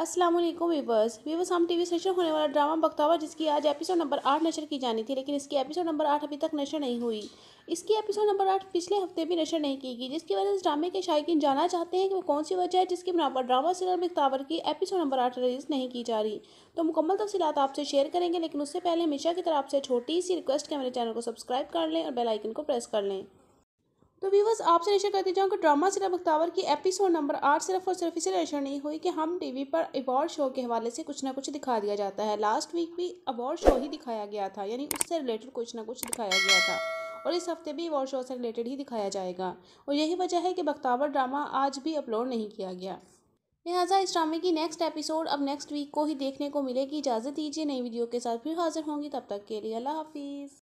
Aslam viewers viewers Hum TV session होने वाला drama बक्तावा जिसकी आज एपिसोड नंबर आठ नशर की जानी थी लेकिन इसकी एपिसोड नंबर आठ अभी तक नशर नहीं हुई इसकी एपिसोड नंबर आठ पिछले हफ्ते भी नशर नहीं की गई जिसकी वजह से ड्रामे के शायक जानना चाहते हैं कि वो कौन सी वजह है जिसके बना पर ड्रामा सीरियल बख्तावर की एपिसोड नंबर आठ रिलीज़ नहीं की जा रही तो मुकम्मल तफसीत आपसे शेयर करेंगे लेकिन उससे पहले हमेशा की तरह आपसे छोटी सी रिक्वेस्ट है मेरे चैनल को सब्सक्राइब कर लें और बेलाइकन को प्रेस कर लें तो व्यूवर्स आपसे रेशा करते जाऊँ कि ड्रामा सिरा बख्तावर की एपिसोड नंबर आठ सिर्फ और सिर्फ इसे रेशा नहीं हुई कि हम टीवी पर अवार्ड शो के हवाले से कुछ ना कुछ दिखा दिया जाता है लास्ट वीक भी अवार्ड शो ही दिखाया गया था यानी उससे रिलेटेड कुछ ना कुछ दिखाया गया था और इस हफ्ते भी अवार्ड शो से रिलेटेड ही दिखाया जाएगा और यही वजह है कि बख्तावर ड्रामा आज भी अपलोड नहीं किया गया लिहाजा इस ड्रामे की नेक्स्ट एपिसोड अब नेक्स्ट वीक को ही देखने को मिलेगी इजाज़त दीजिए नई वीडियो के साथ फिर हाजिर होंगी तब तक के लिए अल्लाह हाफिज़